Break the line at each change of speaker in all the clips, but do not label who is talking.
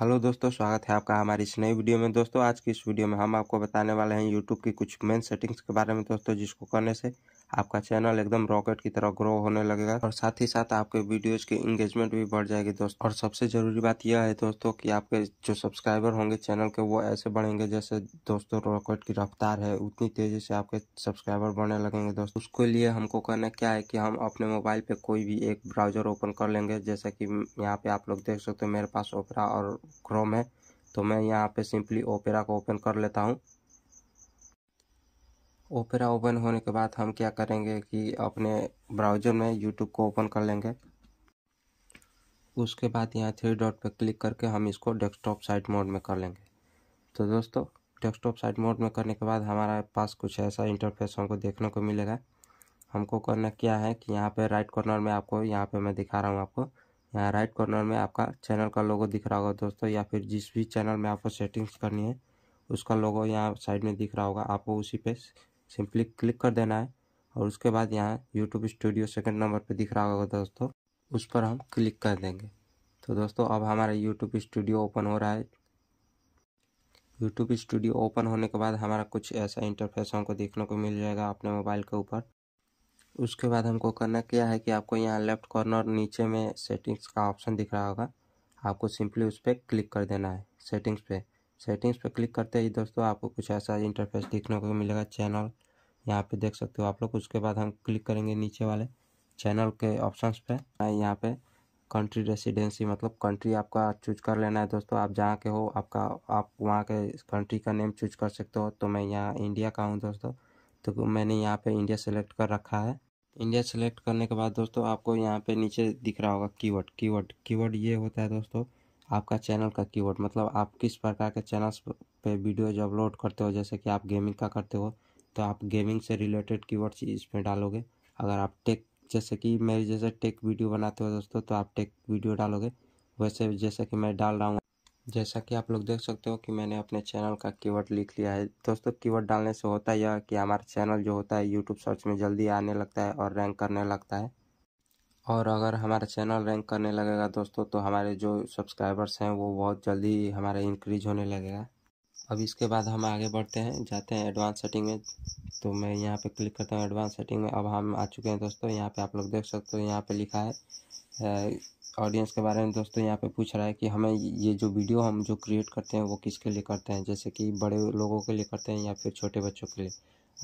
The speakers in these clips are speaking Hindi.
हेलो दोस्तों स्वागत है आपका हमारी इस नई वीडियो में दोस्तों आज की इस वीडियो में हम आपको बताने वाले हैं यूट्यूब की कुछ मेन सेटिंग्स के बारे में दोस्तों जिसको करने से आपका चैनल एकदम रॉकेट की तरह ग्रो होने लगेगा और साथ ही साथ आपके वीडियोज की इंगेजमेंट भी बढ़ जाएगी दोस्तों और सबसे जरूरी बात यह है दोस्तों की आपके जो सब्सक्राइबर होंगे चैनल के वो ऐसे बढ़ेंगे जैसे दोस्तों रॉकेट की रफ्तार है उतनी तेजी से आपके सब्सक्राइबर बढ़ने लगेंगे दोस्तों उसके लिए हमको करना क्या है कि हम अपने मोबाइल पे कोई भी एक ब्राउजर ओपन कर लेंगे जैसा कि यहाँ पे आप लोग देख सकते हो मेरे पास ओपेरा और क्रोम है तो मैं यहाँ पे सिंपली ओपेरा को ओपन कर लेता हूँ ओपेरा ओपन होने के बाद हम क्या करेंगे कि अपने ब्राउज़र में यूट्यूब को ओपन कर लेंगे उसके बाद यहाँ थ्री डॉट पर क्लिक करके हम इसको डेस्कटॉप साइट मोड में कर लेंगे तो दोस्तों डेस्कटॉप साइट मोड में करने के बाद हमारे पास कुछ ऐसा इंटरफेस हमको देखने को मिलेगा हमको करना क्या है कि यहाँ पे राइट कॉर्नर में आपको यहाँ पे मैं दिखा रहा हूँ आपको यहाँ राइट कॉर्नर में आपका चैनल का लोगो दिख रहा होगा दोस्तों या फिर जिस भी चैनल में आपको सेटिंग्स करनी है उसका लोगो यहाँ साइड में दिख रहा होगा आपको उसी पे सिंपली क्लिक कर देना है और उसके बाद यहाँ यूट्यूब स्टूडियो सेकंड नंबर पे दिख रहा होगा दोस्तों उस पर हम क्लिक कर देंगे तो दोस्तों अब हमारा यूट्यूब स्टूडियो ओपन हो रहा है यूट्यूब स्टूडियो ओपन होने के बाद हमारा कुछ ऐसा इंटरफेस हमको देखने को मिल जाएगा अपने मोबाइल के ऊपर उसके बाद हमको करना क्या है कि आपको यहाँ लेफ्ट कॉर्नर नीचे में सेटिंग्स का ऑप्शन दिख रहा होगा आपको सिंपली उस पर क्लिक कर देना है सेटिंग्स पर सेटिंग्स पर क्लिक करते ही दोस्तों आपको कुछ ऐसा इंटरफेस देखने को मिलेगा चैनल यहाँ पे देख सकते हो आप लोग उसके बाद हम क्लिक करेंगे नीचे वाले चैनल के ऑप्शंस पे यहाँ पे कंट्री रेसिडेंसी मतलब कंट्री आपका चूज कर लेना है दोस्तों आप जहाँ के हो आपका आप वहाँ के कंट्री का नेम चूज कर सकते हो तो मैं यहाँ इंडिया का हूँ दोस्तों तो मैंने यहाँ पर इंडिया सेलेक्ट कर रखा है इंडिया सेलेक्ट करने के बाद दोस्तों आपको यहाँ पर नीचे दिख रहा होगा कीवर्ड कीवर्ड कीवर्ड ये होता है दोस्तों आपका चैनल का कीवर्ड मतलब आप किस प्रकार के चैनल्स पे जो अपलोड करते हो जैसे कि आप गेमिंग का करते हो तो आप गेमिंग से रिलेटेड कीवर्ड्स इसमें डालोगे अगर आप टेक जैसे कि मेरी जैसे टेक वीडियो बनाते हो दोस्तों तो आप टेक वीडियो डालोगे वैसे जैसे कि मैं डाल रहा हूँ जैसा कि आप लोग देख सकते हो कि मैंने अपने चैनल का कीवर्ड लिख लिया है दोस्तों कीवर्ड डालने से होता यह कि हमारा चैनल जो होता है यूट्यूब सर्च में जल्दी आने लगता है और रैंक करने लगता है और अगर हमारा चैनल रैंक करने लगेगा दोस्तों तो हमारे जो सब्सक्राइबर्स हैं वो बहुत जल्दी हमारा इंक्रीज होने लगेगा अब इसके बाद हम आगे बढ़ते हैं जाते हैं एडवांस सेटिंग में तो मैं यहाँ पे क्लिक करता हूँ एडवांस सेटिंग में अब हम आ चुके हैं दोस्तों यहाँ पे आप लोग देख सकते हो यहाँ पे लिखा है ऑडियंस के बारे में दोस्तों यहाँ पे पूछ रहा है कि हमें ये जो वीडियो हम जो क्रिएट करते हैं वो किसके लिए करते हैं जैसे कि बड़े लोगों के लिए करते हैं या फिर छोटे बच्चों के लिए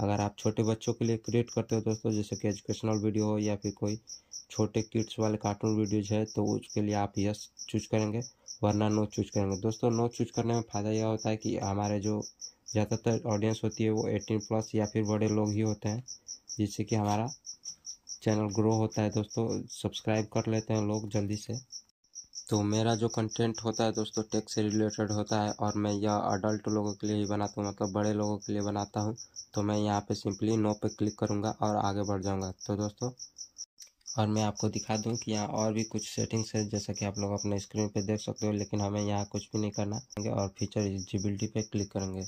अगर आप छोटे बच्चों के लिए क्रिएट करते हो दोस्तों जैसे कि एजुकेशनल वीडियो हो या फिर कोई छोटे किड्स वाले कार्टून वीडियोज है तो उसके लिए आप यस चूज करेंगे वरना नो चूज करेंगे दोस्तों नो चूज करने में फ़ायदा यह होता है कि हमारे जो ज़्यादातर ऑडियंस होती है वो एटीन प्लस या फिर बड़े लोग ही होते हैं जिससे कि हमारा चैनल ग्रो होता है दोस्तों सब्सक्राइब कर लेते हैं लोग जल्दी से तो मेरा जो कंटेंट होता है दोस्तों टेक से रिलेटेड होता है और मैं यह अडल्ट लोगों के लिए ही बनाता हूँ मतलब बड़े लोगों के लिए बनाता हूँ तो मैं यहाँ पे सिंपली नो पे क्लिक करूँगा और आगे बढ़ जाऊँगा तो दोस्तों और मैं आपको दिखा दूँ कि यहाँ और भी कुछ सेटिंग्स है जैसा कि आप लोग अपने स्क्रीन पर देख सकते हो लेकिन हमें यहाँ कुछ भी नहीं करना और फीचर एलिजिबिलिटी पर क्लिक करेंगे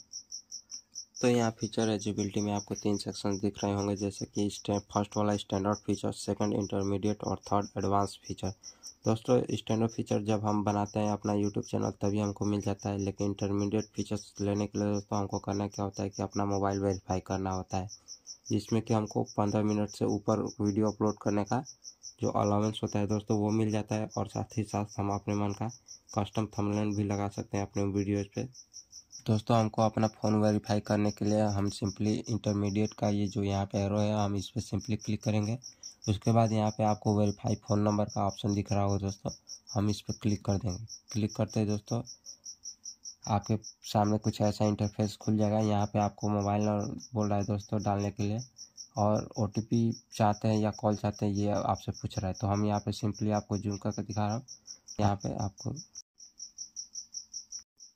तो यहाँ फीचर एलिजिबिलिटी में आपको तीन सेक्शन दिख रहे होंगे जैसे कि फर्स्ट वाला स्टैंडर्ड फीचर सेकंड इंटरमीडिएट और थर्ड एडवांस फीचर दोस्तों स्टैंडर्ड फीचर जब हम बनाते हैं अपना यूट्यूब चैनल तभी हमको मिल जाता है लेकिन इंटरमीडिएट फीचर्स लेने के लिए दोस्तों हमको करना क्या होता है कि अपना मोबाइल वेरीफाई करना होता है जिसमें कि हमको पंद्रह मिनट से ऊपर वीडियो अपलोड करने का जो अलाउंस होता है दोस्तों वो मिल जाता है और साथ ही साथ हम अपने मन का कस्टम थंबनेल भी लगा सकते हैं अपने वीडियोज़ पर दोस्तों हमको अपना फ़ोन वेरीफाई करने के लिए हम सिंपली इंटरमीडिएट का ये जो यहाँ पे एरो है हम इस पर सिंपली क्लिक करेंगे उसके बाद यहाँ पे आपको वेरीफाई फ़ोन नंबर का ऑप्शन दिख रहा होगा दोस्तों हम इस पर क्लिक कर देंगे क्लिक करते हैं दोस्तों आपके सामने कुछ ऐसा इंटरफेस खुल जाएगा यहाँ पर आपको मोबाइल नंबर बोल रहा है दोस्तों डालने के लिए और ओ चाहते हैं या कॉल चाहते हैं ये आपसे पूछ रहा है तो हम यहाँ पर सिंपली आपको जूम करके दिखा रहा हूँ यहाँ पर आपको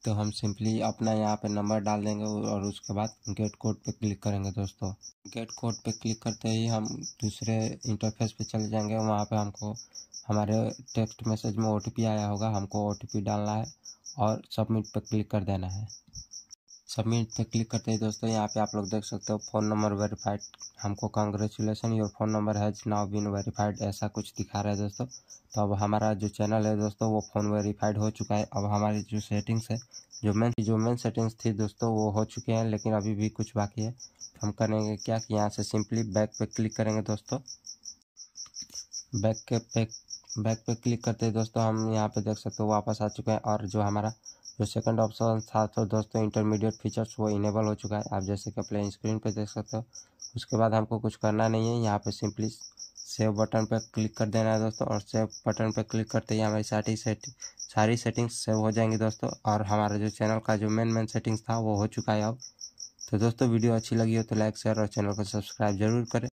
तो हम सिंपली अपना यहाँ पे नंबर डाल देंगे और उसके बाद गेट कोड पे क्लिक करेंगे दोस्तों गेट कोड पे क्लिक करते ही हम दूसरे इंटरफेस पे चले जाएंगे वहाँ पे हमको हमारे टेक्स्ट मैसेज में ओ आया होगा हमको ओ डालना है और सबमिट पे क्लिक कर देना है सबमिट पे क्लिक करते हैं दोस्तों यहाँ पे आप लोग देख सकते हो फ़ोन नंबर वेरीफाइड हमको congratulation your phone number has now been verified ऐसा कुछ दिखा रहा है दोस्तों तो अब हमारा जो चैनल है दोस्तों वो फ़ोन वेरीफाइड हो चुका है अब हमारी जो सेटिंग्स है जो मेन जो मेन सेटिंग्स थी दोस्तों वो हो चुके हैं लेकिन अभी भी कुछ बाकी है तो हम करेंगे क्या कि यहाँ से सिंपली बैक पे क्लिक करेंगे दोस्तों बैक के पे बैक पे क्लिक करते हैं दोस्तों हम यहाँ पे देख सकते हो वापस आ चुके हैं और जो हमारा जो सेकंड ऑप्शन था तो दोस्तों इंटरमीडिएट फीचर्स वो इनेबल हो चुका है आप जैसे कि अपने स्क्रीन पर देख सकते हो उसके बाद हमको कुछ करना नहीं है यहाँ पर सिंपली सेव बटन पर क्लिक कर देना है दोस्तों और सेव बटन पर क्लिक करते ही हमारी सारी सेटिंग सारी सेटिंग्स सेव हो जाएंगी दोस्तों और हमारा जो चैनल का जो मेन मेन सेटिंग्स था वो हो चुका है अब तो दोस्तों वीडियो अच्छी लगी हो तो लाइक शेयर और चैनल को सब्सक्राइब जरूर करें